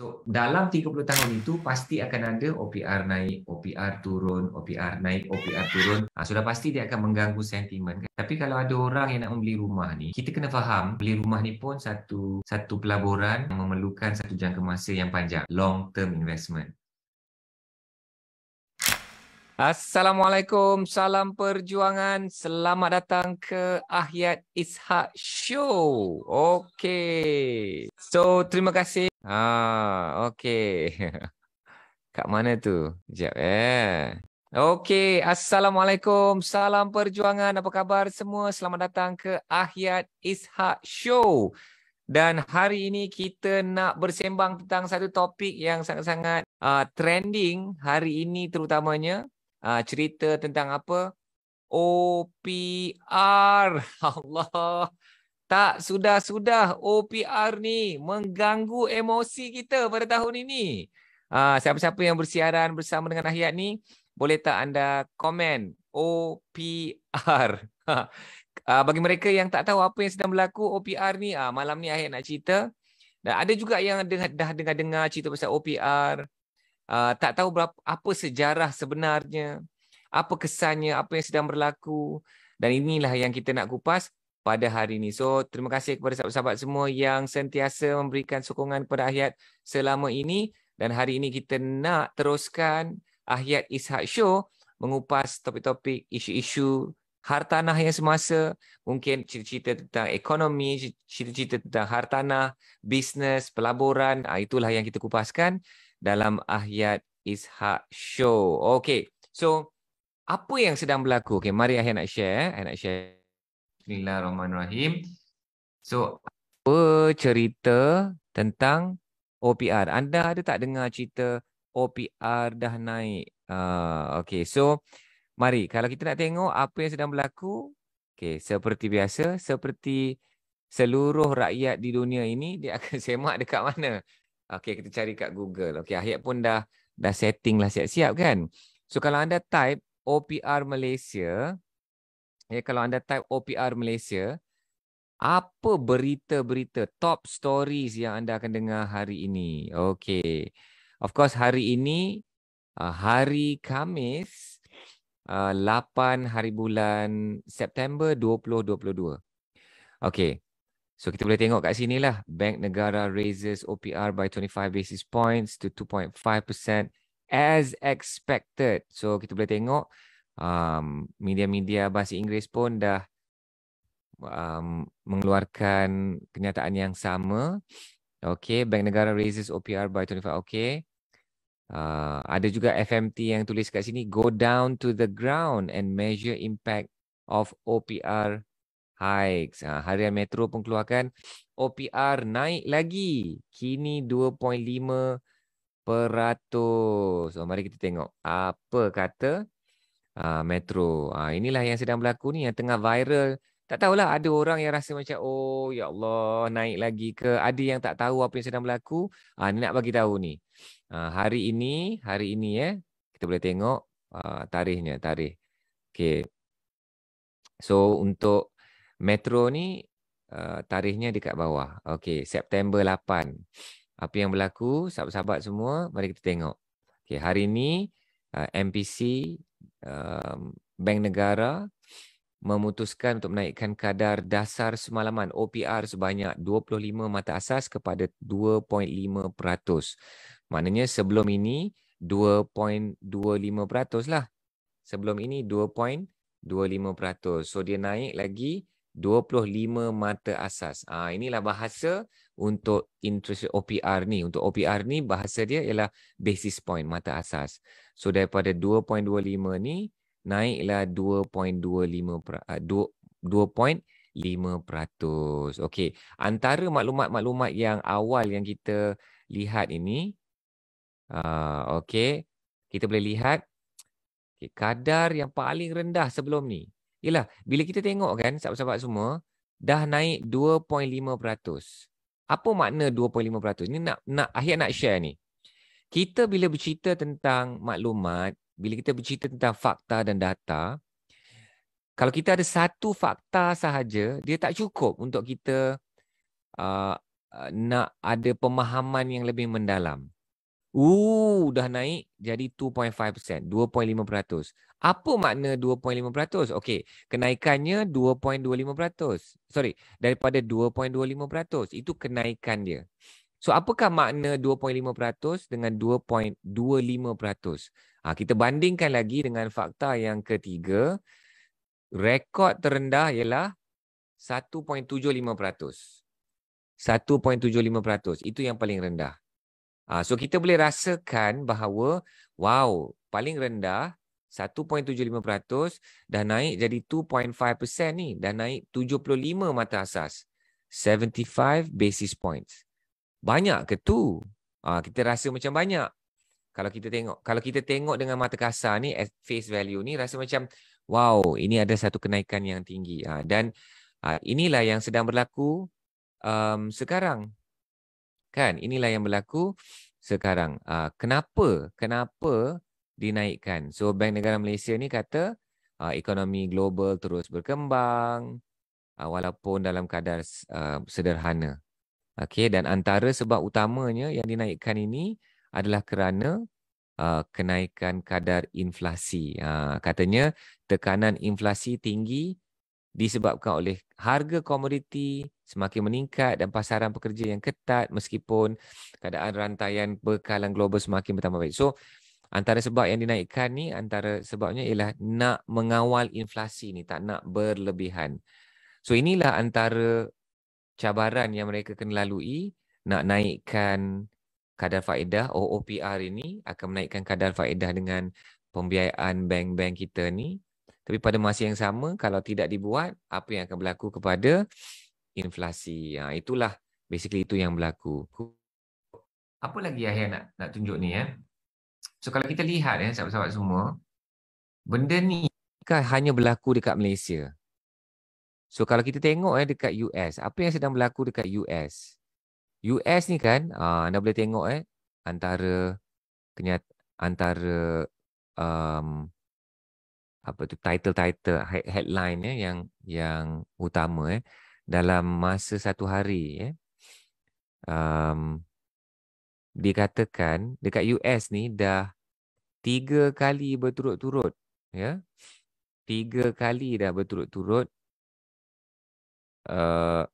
So dalam 30 tahun itu pasti akan ada OPR naik, OPR turun, OPR naik, OPR turun. Ha, sudah pasti dia akan mengganggu sentimen. Kan? Tapi kalau ada orang yang nak membeli rumah ni, kita kena faham beli rumah ni pun satu satu pelaburan yang memerlukan satu jangka masa yang panjang, long term investment. Assalamualaikum, salam perjuangan. Selamat datang ke Ahyat Ishak Show. Okay. So, terima kasih. Ha, ah, okay. Kak mana tu? Sekejap, eh. Okay, Assalamualaikum, salam perjuangan. Apa khabar semua? Selamat datang ke Ahyat Ishak Show. Dan hari ini kita nak bersembang tentang satu topik yang sangat-sangat uh, trending hari ini terutamanya uh, cerita tentang apa? OPR. Allah. Tak sudah-sudah OPR ni mengganggu emosi kita pada tahun ini. Ah, siapa-siapa yang bersiaran bersama dengan Ahyat ni, boleh tak anda komen OPR? uh, ah, bagi mereka yang tak tahu apa yang sedang berlaku OPR ni, uh, malam ni Ahyat nak cerita. Dan ada juga yang dah dengar-dengar cerita pasal OPR uh, tak tahu berapa, apa sejarah sebenarnya, apa kesannya, apa yang sedang berlaku. Dan inilah yang kita nak kupas pada hari ini. So, terima kasih kepada sahabat-sahabat semua yang sentiasa memberikan sokongan kepada Ahyat selama ini. Dan hari ini kita nak teruskan Ahyat Ishak Show mengupas topik-topik isu-isu hartanah yang semasa, mungkin cerita-cerita tentang ekonomi, cerita-cerita tentang hartanah, bisnes, pelaburan, ah, itulah yang kita kupaskan dalam Ahyat Ishak Show. Okay, so apa yang sedang berlaku? Okay, mari saya nak share. Eh. Ahyat nak share. Bismillahirrahmanirrahim. So, apa cerita tentang OPR? Anda ada tak dengar cerita OPR dah naik? Uh, okay, so mari kalau kita nak tengok apa yang sedang berlaku. Okay, seperti biasa, seperti seluruh rakyat di dunia ini dia akan semak dekat mana Okay, kita cari kat Google. Okay, Ahyat pun dah dah setting lah siap-siap kan. So, kalau anda type OPR Malaysia, ya, kalau anda type OPR Malaysia, apa berita-berita top stories yang anda akan dengar hari ini? Okay. Of course, hari ini, ah, hari Kamis, 8 ah, hari bulan September 2022. Okay. So kita boleh tengok kat sini lah. Bank Negara raises OPR by 25 basis points to 2.5% as expected. So kita boleh tengok um, media-media bahasa Inggeris pun dah um, mengeluarkan kenyataan yang sama. Okay, Bank Negara raises OPR by 25. Okay. Uh, ada juga FMT yang tulis kat sini, go down to the ground and measure impact of OPR hikes. Ha, Harian Metro pun keluarkan OPR naik lagi. Kini 2.5 peratus. So, oh, mari kita tengok apa kata ha, Metro. Ha, inilah yang sedang berlaku ni yang tengah viral. Tak tahulah ada orang yang rasa macam oh ya Allah naik lagi ke. Ada yang tak tahu apa yang sedang berlaku. Ha, ni nak bagi tahu ni. Ha, hari ini, hari ini eh. Kita boleh tengok uh, tarikhnya, tarikh. Okay. So untuk Metro ni uh, tarikhnya dekat bawah. Okey, September 8. Apa yang berlaku? Sahabat-sahabat semua, mari kita tengok. Okey, hari ini uh, eh, MPC uh, eh, Bank Negara memutuskan untuk menaikkan kadar dasar semalaman OPR sebanyak 25 mata asas kepada 2.5%. Maknanya sebelum ini 2.25% lah. Sebelum ini 2.25%. So dia naik lagi 25 mata asas. Ah ha, inilah bahasa untuk interest OPR ni. Untuk OPR ni bahasa dia ialah basis point mata asas. So daripada 2.25 ni naiklah 2.25 2.5%. Ah, okey, antara maklumat-maklumat yang awal yang kita lihat ini ah uh, okey, kita boleh lihat okay, kadar yang paling rendah sebelum ni Yelah, bila kita tengok kan sahabat-sahabat semua dah naik 2.5%. Apa makna 2.5%? Ni nak nak akhir nak share ni. Kita bila bercerita tentang maklumat, bila kita bercerita tentang fakta dan data, kalau kita ada satu fakta sahaja, dia tak cukup untuk kita uh, uh nak ada pemahaman yang lebih mendalam. Ooh, uh, dah naik jadi 2.5%, 2.5%. Apa makna 2.5%? Okey, kenaikannya 2.25%. Sorry, daripada 2.25%. Itu kenaikan dia. So, apakah makna 2.5% dengan 2.25%? Ha, kita bandingkan lagi dengan fakta yang ketiga. Rekod terendah ialah 1.75%. 1.75%. Itu yang paling rendah. Uh, so kita boleh rasakan bahawa wow, paling rendah 1.75% dah naik jadi 2.5% ni dah naik 75 mata asas 75 basis points banyak ke tu ha, kita rasa macam banyak kalau kita tengok kalau kita tengok dengan mata kasar ni face value ni rasa macam wow ini ada satu kenaikan yang tinggi ha, dan ha, inilah yang sedang berlaku um, sekarang kan inilah yang berlaku sekarang uh, kenapa kenapa dinaikkan so bank negara malaysia ni kata uh, ekonomi global terus berkembang uh, walaupun dalam kadar uh, sederhana okey dan antara sebab utamanya yang dinaikkan ini adalah kerana uh, kenaikan kadar inflasi uh, katanya tekanan inflasi tinggi disebabkan oleh harga komoditi semakin meningkat dan pasaran pekerja yang ketat meskipun keadaan rantaian bekalan global semakin bertambah baik. So antara sebab yang dinaikkan ni antara sebabnya ialah nak mengawal inflasi ni tak nak berlebihan. So inilah antara cabaran yang mereka kena lalui nak naikkan kadar faedah OOPR ini akan menaikkan kadar faedah dengan pembiayaan bank-bank kita ni tapi pada masa yang sama, kalau tidak dibuat, apa yang akan berlaku kepada inflasi? Ha, itulah, basically itu yang berlaku. Apa lagi Yahya nak, nak tunjuk ni? Eh? So kalau kita lihat, ya, eh, sahabat-sahabat semua, benda ni kan hanya berlaku dekat Malaysia. So kalau kita tengok eh, dekat US, apa yang sedang berlaku dekat US? US ni kan, uh, anda boleh tengok eh, antara kenyata, antara um, apa tu title-title headline ya yang yang utama eh dalam masa satu hari ya um, dikatakan dekat US ni dah tiga kali berturut-turut ya tiga kali dah berturut-turut uh,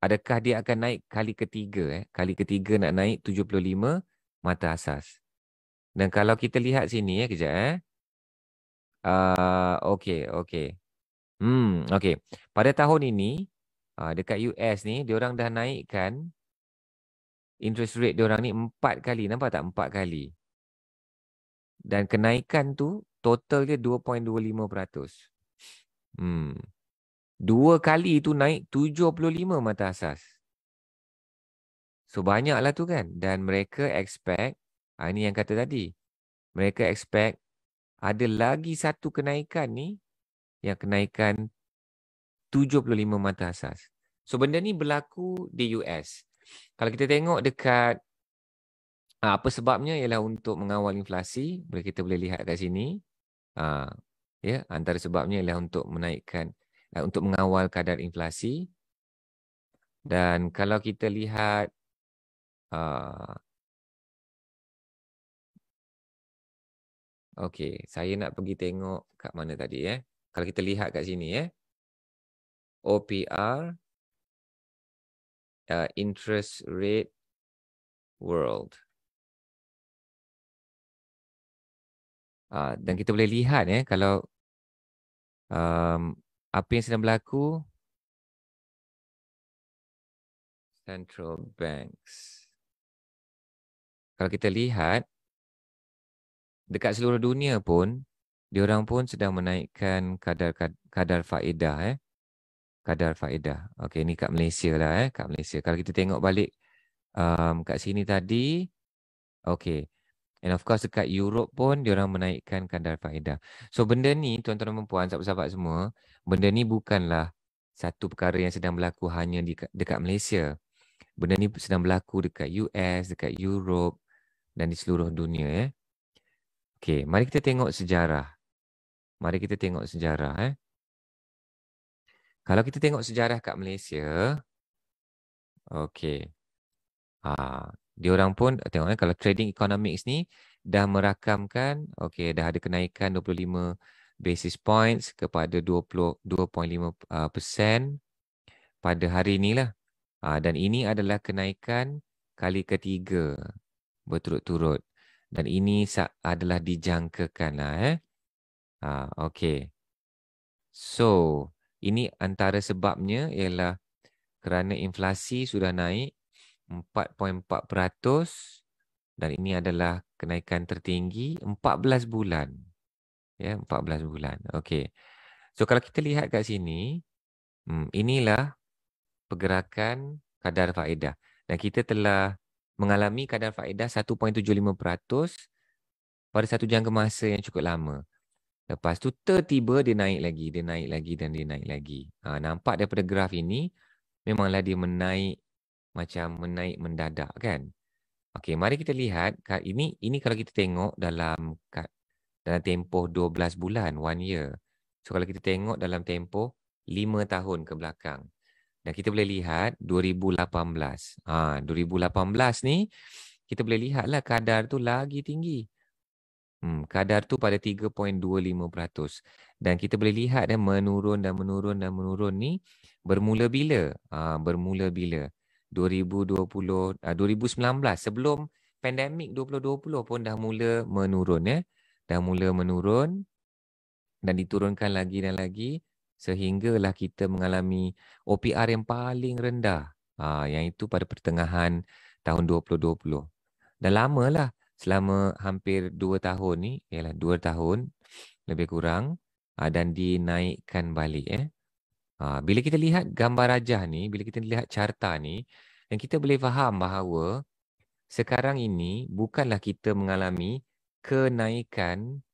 adakah dia akan naik kali ketiga eh kali ketiga nak naik 75 mata asas dan kalau kita lihat sini ya kejap eh Uh, okay, okay. Hmm, okay. Pada tahun ini, uh, dekat US ni, dia orang dah naikkan interest rate dia orang ni empat kali. Nampak tak? Empat kali. Dan kenaikan tu, total dia 2.25%. Hmm. Dua kali tu naik 75 mata asas. So banyaklah tu kan. Dan mereka expect, ah, ini yang kata tadi, mereka expect ada lagi satu kenaikan ni yang kenaikan 75 mata asas. So benda ni berlaku di US. Kalau kita tengok dekat ah, apa sebabnya ialah untuk mengawal inflasi, boleh kita boleh lihat kat sini. Ah, ya, antara sebabnya ialah untuk menaikkan eh, untuk mengawal kadar inflasi. Dan kalau kita lihat ah, Okey, saya nak pergi tengok kat mana tadi eh. Kalau kita lihat kat sini eh. OPR uh, interest rate world. Uh, dan kita boleh lihat eh kalau um, apa yang sedang berlaku central banks. Kalau kita lihat dekat seluruh dunia pun orang pun sedang menaikkan kadar kadar faedah eh kadar faedah. Okey ni kat Malaysia lah eh kat Malaysia. Kalau kita tengok balik um, kat sini tadi okey. And of course dekat Europe pun orang menaikkan kadar faedah. So benda ni tuan-tuan dan puan sahabat-sahabat semua, benda ni bukanlah satu perkara yang sedang berlaku hanya di, dekat Malaysia. Benda ni sedang berlaku dekat US, dekat Europe dan di seluruh dunia eh. Okey, mari kita tengok sejarah. Mari kita tengok sejarah eh. Kalau kita tengok sejarah kat Malaysia, okey. Ah, dia orang pun tengok eh kalau trading economics ni dah merakamkan okey dah ada kenaikan 25 basis points kepada 22.5% uh, ah, persen pada hari inilah. Ah dan ini adalah kenaikan kali ketiga berturut-turut dan ini adalah dijangkakan lah eh. Ha, okay. So, ini antara sebabnya ialah kerana inflasi sudah naik 4.4% dan ini adalah kenaikan tertinggi 14 bulan. Ya, 14 bulan. Okay. So, kalau kita lihat kat sini, hmm, inilah pergerakan kadar faedah. Dan kita telah mengalami kadar faedah 1.75% pada satu jangka masa yang cukup lama. Lepas tu tertiba dia naik lagi, dia naik lagi dan dia naik lagi. Ha, nampak daripada graf ini, memanglah dia menaik macam menaik mendadak kan. Okey, mari kita lihat. Ini ini kalau kita tengok dalam dalam tempoh 12 bulan, one year. So kalau kita tengok dalam tempoh 5 tahun ke belakang. Dan kita boleh lihat 2018. Ha, 2018 ni kita boleh lihatlah kadar tu lagi tinggi. Hmm, kadar tu pada 3.25%. Dan kita boleh lihat dan menurun dan menurun dan menurun ni bermula bila? Ha, bermula bila? 2020, 2019 ha, sebelum pandemik 2020 pun dah mula menurun. Eh? Dah mula menurun dan diturunkan lagi dan lagi sehinggalah kita mengalami OPR yang paling rendah ha, yang itu pada pertengahan tahun 2020. Dah lama lah, selama hampir 2 tahun ni, ialah 2 tahun lebih kurang ha, dan dinaikkan balik. Eh. Ha, bila kita lihat gambar rajah ni, bila kita lihat carta ni, dan kita boleh faham bahawa sekarang ini bukanlah kita mengalami kenaikan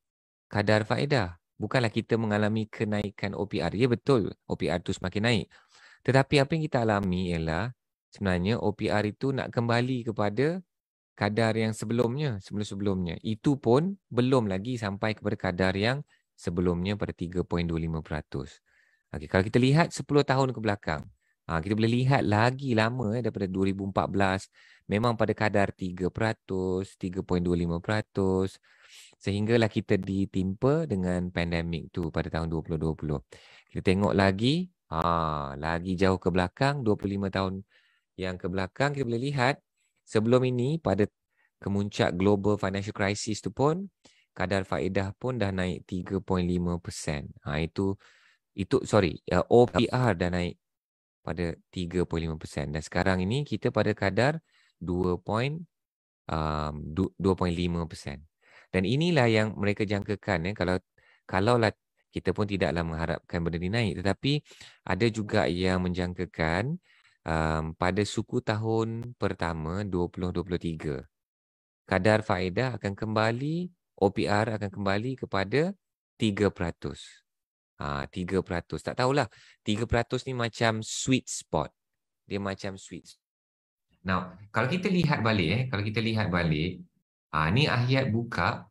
kadar faedah bukanlah kita mengalami kenaikan OPR. Ya betul, OPR tu semakin naik. Tetapi apa yang kita alami ialah sebenarnya OPR itu nak kembali kepada kadar yang sebelumnya, sebelum-sebelumnya. Itu pun belum lagi sampai kepada kadar yang sebelumnya pada 3.25%. Okay, kalau kita lihat 10 tahun ke belakang, ha, kita boleh lihat lagi lama eh, daripada 2014 memang pada kadar 3%, 3.25%, sehinggalah kita ditimpa dengan pandemik tu pada tahun 2020. Kita tengok lagi, ha, lagi jauh ke belakang, 25 tahun yang ke belakang kita boleh lihat sebelum ini pada kemuncak global financial crisis tu pun kadar faedah pun dah naik 3.5%. Ha, itu itu sorry, eh, OPR dah naik pada 3.5% dan sekarang ini kita pada kadar 2. Um, dan inilah yang mereka jangkakan ya kalau kalaulah kita pun tidaklah mengharapkan benda ini naik tetapi ada juga yang menjangkakan um, pada suku tahun pertama 2023 kadar faedah akan kembali OPR akan kembali kepada 3%. Ah ha, 3%. Tak tahulah 3% ni macam sweet spot. Dia macam sweet. Now, kalau kita lihat balik eh, kalau kita lihat balik Ha, ni ayat buka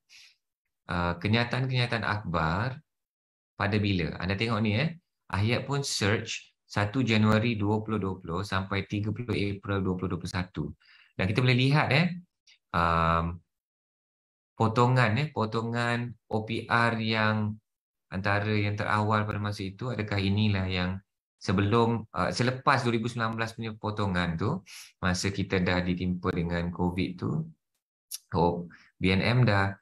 uh, kenyataan-kenyataan akbar pada bila? Anda tengok ni eh. Ayat pun search 1 Januari 2020 sampai 30 April 2021. Dan kita boleh lihat eh um, potongan eh potongan OPR yang antara yang terawal pada masa itu adakah inilah yang sebelum uh, selepas 2019 punya potongan tu masa kita dah ditimpa dengan COVID tu oh BNM dah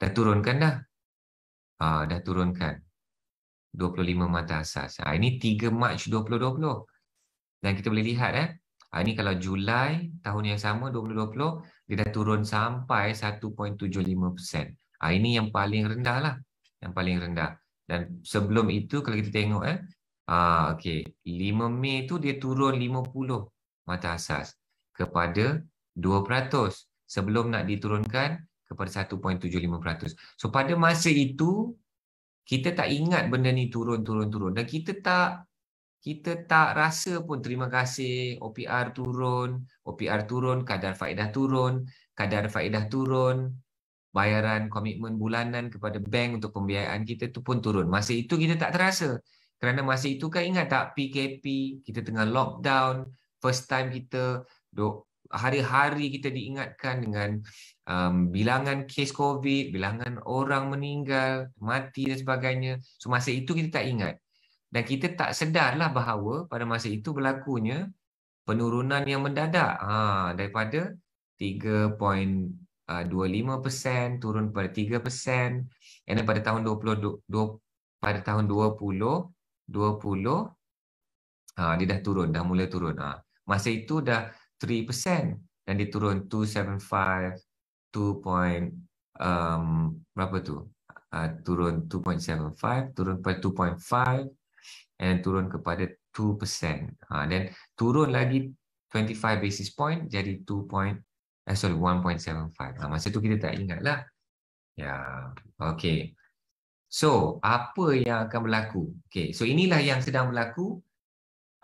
dah turunkan dah uh, dah turunkan 25 mata asas Ah ini 3 Mac 2020 dan kita boleh lihat eh Ah ini kalau Julai tahun yang sama 2020 dia dah turun sampai 1.75% Ah ini yang paling rendah lah yang paling rendah dan sebelum itu kalau kita tengok eh uh, okey 5 Mei tu dia turun 50 mata asas kepada sebelum nak diturunkan kepada 1.75%. So pada masa itu kita tak ingat benda ni turun turun turun dan kita tak kita tak rasa pun terima kasih OPR turun, OPR turun, kadar faedah turun, kadar faedah turun, bayaran komitmen bulanan kepada bank untuk pembiayaan kita tu pun turun. Masa itu kita tak terasa. Kerana masa itu kan ingat tak PKP, kita tengah lockdown, first time kita duk hari-hari kita diingatkan dengan um, bilangan kes COVID, bilangan orang meninggal, mati dan sebagainya. So masa itu kita tak ingat. Dan kita tak sedarlah bahawa pada masa itu berlakunya penurunan yang mendadak ha, daripada 3.25% uh, turun kepada 3% dan pada tahun 2020 20, pada tahun 2020 20, ha, dia dah turun, dah mula turun. Ha. Masa itu dah 3% dan dia turun 275 2. um berapa tu? Uh, turun 2.75, turun pada 2.5 and turun kepada 2%. Uh, ah, then turun lagi 25 basis point jadi 2. uh, eh, sorry 1.75. Nah, masa tu kita tak ingatlah. Ya. Yeah. Okay. So, apa yang akan berlaku? Okay, so inilah yang sedang berlaku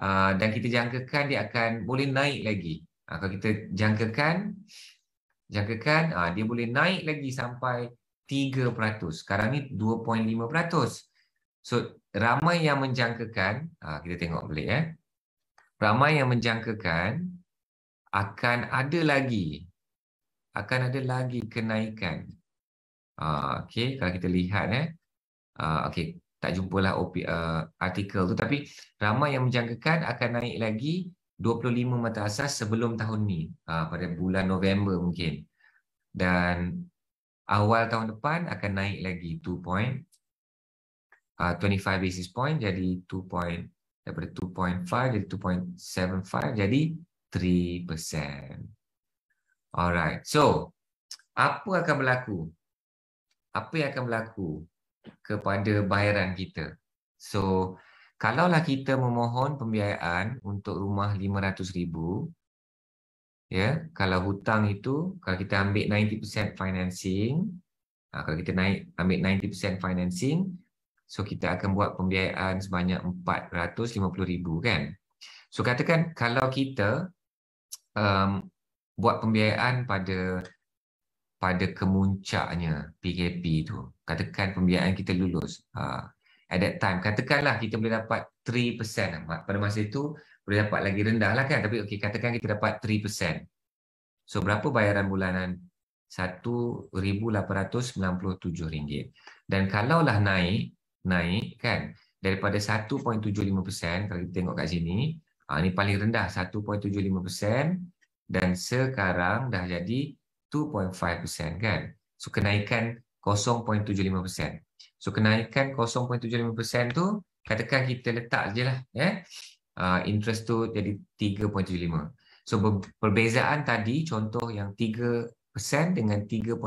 uh, dan kita jangkakan dia akan boleh naik lagi. Ha, kalau kita jangkakan, jangkakan ha, dia boleh naik lagi sampai 3%. Sekarang ni 2.5%. So ramai yang menjangkakan, ha, kita tengok balik eh. Ramai yang menjangkakan akan ada lagi akan ada lagi kenaikan. Ha, okay, kalau kita lihat eh. Ha, okay, tak jumpalah OP, uh, eh, artikel tu tapi ramai yang menjangkakan akan naik lagi 25 mata asas sebelum tahun ni ha, pada bulan November mungkin dan awal tahun depan akan naik lagi 2 point 25 ha, basis point jadi 2 point daripada 2.5 jadi 2.75 jadi 3% alright so apa akan berlaku apa yang akan berlaku kepada bayaran kita so kalaulah kita memohon pembiayaan untuk rumah RM500,000, ya, kalau hutang itu, kalau kita ambil 90% financing, ha, kalau kita naik ambil 90% financing, so kita akan buat pembiayaan sebanyak RM450,000, kan? So katakan kalau kita um, buat pembiayaan pada pada kemuncaknya PKP itu, katakan pembiayaan kita lulus, ha, at that time. Katakanlah kita boleh dapat 3%. Pada masa itu, boleh dapat lagi rendah lah kan. Tapi okay, katakan kita dapat 3%. So, berapa bayaran bulanan? RM1,897. Dan kalaulah naik, naik kan, daripada 1.75%, kalau kita tengok kat sini, ha, ini paling rendah, 1.75%, dan sekarang dah jadi 2.5%, kan? So, kenaikan So kenaikan 0.75% tu katakan kita letak je lah ya. Eh? Uh, interest tu jadi 3.75. So perbezaan tadi contoh yang 3% dengan 3.7%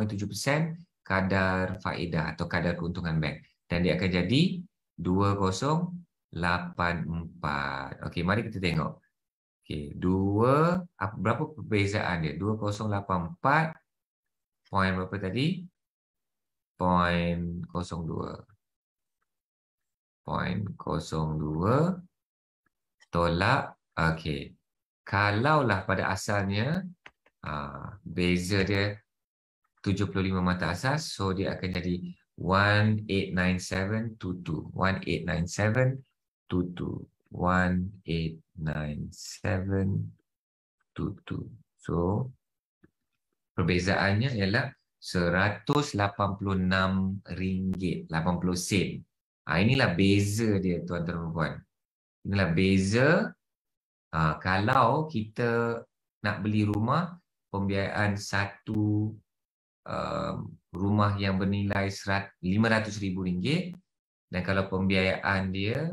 kadar faedah atau kadar keuntungan bank dan dia akan jadi 2084. Okey, mari kita tengok. Okey, 2 apa berapa perbezaan dia? 2084 poin berapa tadi? 0.02 tolak okey kalaulah pada asalnya uh, beza dia 75 mata asas so dia akan jadi 189722 189722 189722 so perbezaannya ialah ringgit rm sen. Ha, inilah beza dia tuan-tuan dan puan. Inilah beza ha, kalau kita nak beli rumah pembiayaan satu um, rumah yang bernilai rm ringgit dan kalau pembiayaan dia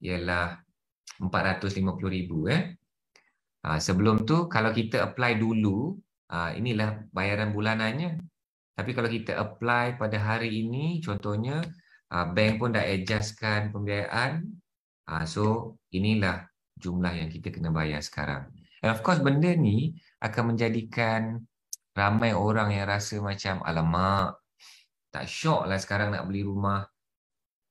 ialah RM450,000. Eh. Ha, sebelum tu kalau kita apply dulu, ha, inilah bayaran bulanannya tapi kalau kita apply pada hari ini, contohnya ah, bank pun dah adjustkan pembiayaan. Ah, so inilah jumlah yang kita kena bayar sekarang. And of course benda ni akan menjadikan ramai orang yang rasa macam alamak, tak syok lah sekarang nak beli rumah.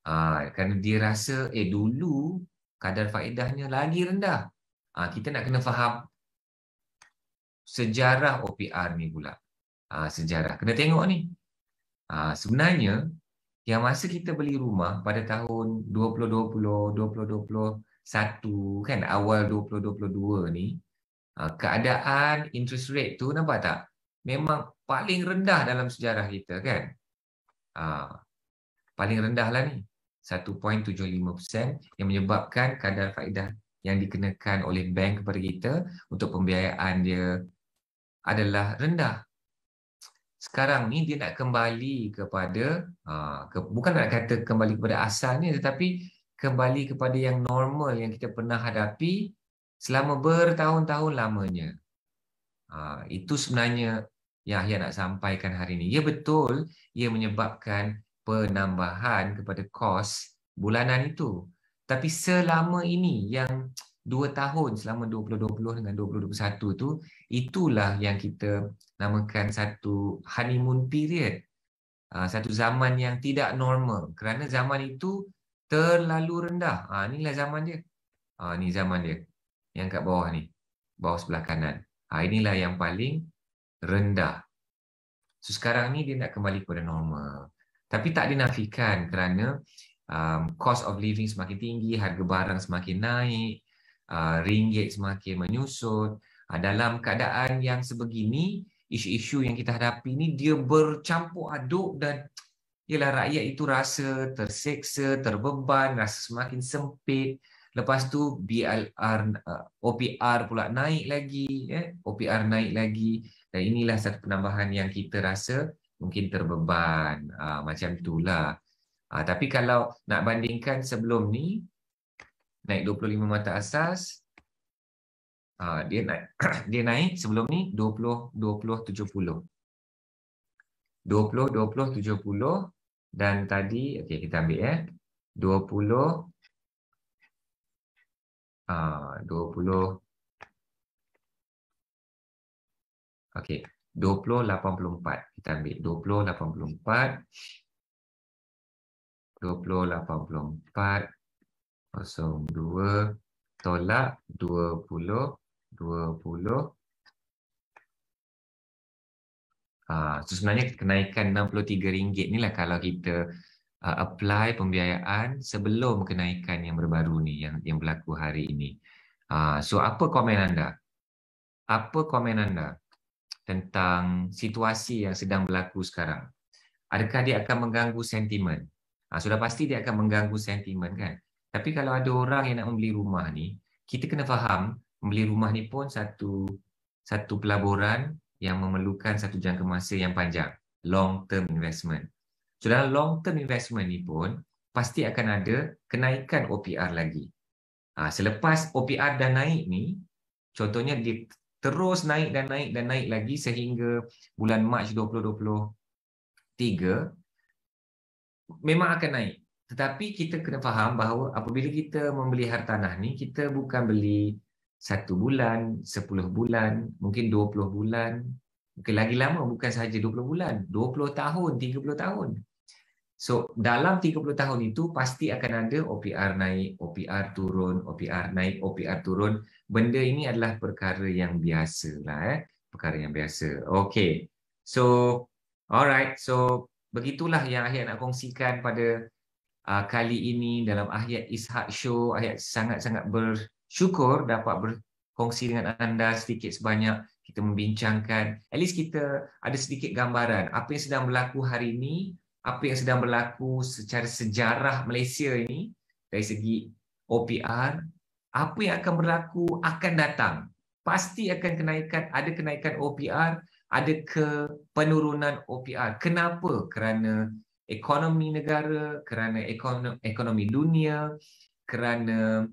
Ah, kerana dia rasa eh dulu kadar faedahnya lagi rendah. Kita nak kena faham sejarah OPR ni pula. Ah, sejarah. Kena tengok ni. Ah, sebenarnya, yang masa kita beli rumah pada tahun 2020, 2021, kan awal 2022 ni, ha, keadaan interest rate tu nampak tak? Memang paling rendah dalam sejarah kita kan? Ha, paling rendah lah ni. 1.75% yang menyebabkan kadar faedah yang dikenakan oleh bank kepada kita untuk pembiayaan dia adalah rendah sekarang ni dia nak kembali kepada uh, ke, bukan nak kata kembali kepada asalnya tetapi kembali kepada yang normal yang kita pernah hadapi selama bertahun-tahun lamanya. Uh, itu sebenarnya yang Ahya nak sampaikan hari ini. Ya betul, ia menyebabkan penambahan kepada kos bulanan itu. Tapi selama ini yang dua tahun selama 2020 dengan 2021 itu itulah yang kita namakan satu honeymoon period, ah, satu zaman yang tidak normal kerana zaman itu terlalu rendah. Ah inilah zaman dia. Ah ni zaman dia. Yang kat bawah ni. Bawah sebelah kanan. Ah inilah yang paling rendah. So sekarang ni dia nak kembali kepada normal. Tapi tak dinafikan kerana um, cost of living semakin tinggi, harga barang semakin naik, uh, ringgit semakin menyusut. Uh, dalam keadaan yang sebegini, isu-isu yang kita hadapi ni dia bercampur aduk dan ialah rakyat itu rasa terseksa, terbeban, rasa semakin sempit. Lepas tu BLR uh, OPR pula naik lagi, eh? Ya. OPR naik lagi dan inilah satu penambahan yang kita rasa mungkin terbeban uh, macam itulah. Uh, ah, tapi kalau nak bandingkan sebelum ni naik 25 mata asas, Ah, dia naik dia naik sebelum ni 20 20 70. 20 20 70 dan tadi okey kita ambil ya. 20 ha, 20 Okey, 20 84 kita ambil 20 84 20 84 02 tolak 20 20. Uh, ah, so sebenarnya kenaikan RM63 ni lah kalau kita uh, apply pembiayaan sebelum kenaikan yang berbaru ni yang yang berlaku hari ini. Uh, so apa komen anda? Apa komen anda tentang situasi yang sedang berlaku sekarang? Adakah dia akan mengganggu sentimen? Uh, sudah pasti dia akan mengganggu sentimen kan? Tapi kalau ada orang yang nak membeli rumah ni, kita kena faham membeli rumah ni pun satu satu pelaburan yang memerlukan satu jangka masa yang panjang long term investment so dalam long term investment ni pun pasti akan ada kenaikan OPR lagi ha, selepas OPR dah naik ni contohnya dia terus naik dan naik dan naik lagi sehingga bulan Mac 2023 memang akan naik tetapi kita kena faham bahawa apabila kita membeli hartanah ni kita bukan beli satu bulan, sepuluh bulan, mungkin dua puluh bulan. Mungkin lagi lama, bukan sahaja dua puluh bulan. Dua puluh tahun, tiga puluh tahun. So, dalam tiga puluh tahun itu, pasti akan ada OPR naik, OPR turun, OPR naik, OPR turun. Benda ini adalah perkara yang biasa. Lah, eh? Perkara yang biasa. Okay. So, alright. So, begitulah yang akhirnya nak kongsikan pada uh, kali ini dalam Ahyat Ishak Show. Ayat sangat-sangat ber syukur dapat berkongsi dengan anda sedikit sebanyak kita membincangkan at least kita ada sedikit gambaran apa yang sedang berlaku hari ini apa yang sedang berlaku secara sejarah Malaysia ini dari segi OPR apa yang akan berlaku akan datang pasti akan kenaikan ada kenaikan OPR ada ke penurunan OPR kenapa kerana ekonomi negara kerana ekonomi dunia kerana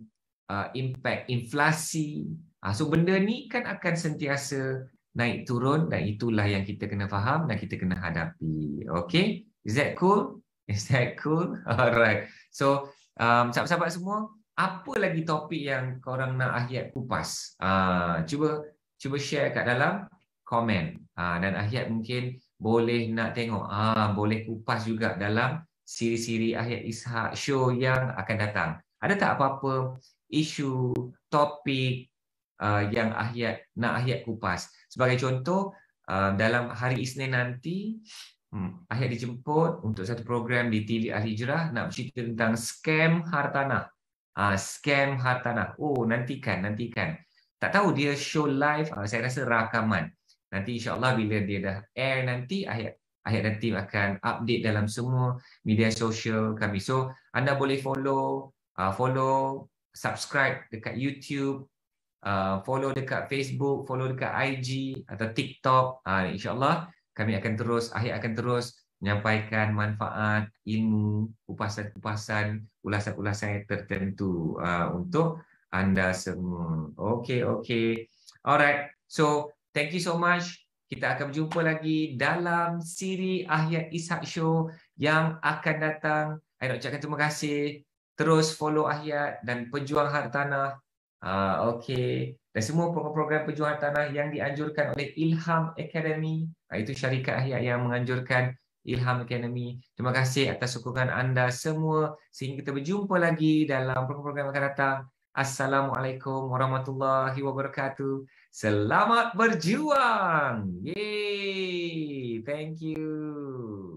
uh, impak inflasi. Uh, so benda ni kan akan sentiasa naik turun dan itulah yang kita kena faham dan kita kena hadapi. Okay? Is that cool? Is that cool? Alright. So, um, sahabat-sahabat semua, apa lagi topik yang korang nak Ahiat kupas? Uh, cuba cuba share kat dalam komen. Uh, dan Ahiat mungkin boleh nak tengok. Ah, uh, boleh kupas juga dalam siri-siri Ahiat Ishak show yang akan datang. Ada tak apa-apa isu, topik uh, yang ahiat nak ahiat kupas. Sebagai contoh, uh, dalam hari Isnin nanti, hmm, ahiat dijemput untuk satu program di TV Al-Hijrah nak bercerita tentang skam hartanah. Uh, ah, skam hartanah. Oh, nantikan, nantikan. Tak tahu dia show live, uh, saya rasa rakaman. Nanti insyaAllah bila dia dah air nanti, ahiat Akhir dan tim akan update dalam semua media sosial kami. So anda boleh follow uh, follow subscribe dekat YouTube, uh, follow dekat Facebook, follow dekat IG atau TikTok. Uh, InsyaAllah kami akan terus, akhir akan terus menyampaikan manfaat, ilmu, kupasan-kupasan, ulasan-ulasan yang tertentu uh, untuk anda semua. Okay, okay. Alright. So, thank you so much. Kita akan berjumpa lagi dalam siri Ahyat Ishak Show yang akan datang. Saya nak ucapkan terima kasih terus follow Ahyat dan Pejuang Hartanah. Uh, ah, okay. Dan semua program-program Pejuang Hartanah yang dianjurkan oleh Ilham Academy. Uh, itu syarikat Ahyat yang menganjurkan Ilham Academy. Terima kasih atas sokongan anda semua. Sehingga kita berjumpa lagi dalam program-program akan datang. Assalamualaikum warahmatullahi wabarakatuh. Selamat berjuang. Yay! Thank you.